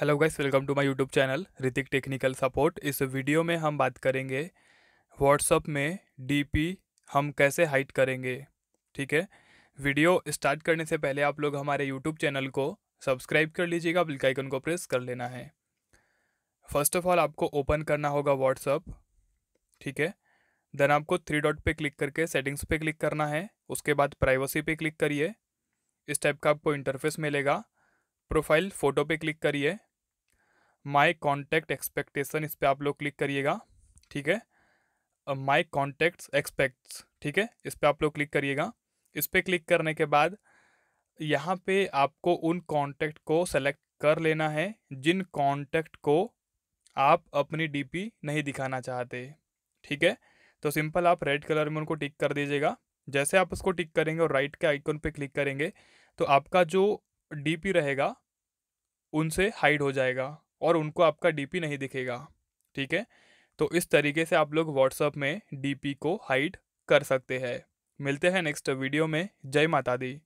hello guys welcome to my YouTube channel Hrithik technical support इस video में हम बात करेंगे व्हाट्सअप में डीपी हम कैसे हाइट करेंगे ठीक है वीडियो स्टार्ट करने से पहले आप लोग हमारे यूट्यूब चैनल को सब्सक्राइब कर लीजिएगा बिल्क आइकन को प्रेस कर लेना है फर्स्ट ऑफ ऑल आपको ओपन करना होगा व्हाट्सअप ठीक है देन आपको थ्री डॉट पर क्लिक करके सेटिंग्स पर क्लिक करना है उसके बाद प्राइवेसी पे क्लिक करिए इस टाइप का आपको इंटरफेस मिलेगा प्रोफाइल फ़ोटो पे क्लिक करिए माई कॉन्टैक्ट एक्सपेक्टेशन इस पर आप लोग क्लिक करिएगा ठीक है माई कॉन्टैक्ट एक्सपेक्ट्स ठीक है इस पर आप लोग क्लिक करिएगा इस पर क्लिक करने के बाद यहाँ पे आपको उन कॉन्टैक्ट को सेलेक्ट कर लेना है जिन कॉन्टैक्ट को आप अपनी डी नहीं दिखाना चाहते ठीक है तो सिंपल आप रेड कलर में उनको टिक कर दीजिएगा जैसे आप उसको टिक करेंगे और राइट के आइकन पे क्लिक करेंगे तो आपका जो डीपी रहेगा उनसे हाइड हो जाएगा और उनको आपका डीपी नहीं दिखेगा ठीक है तो इस तरीके से आप लोग व्हाट्सअप में डीपी को हाइड कर सकते हैं मिलते हैं नेक्स्ट वीडियो में जय माता दी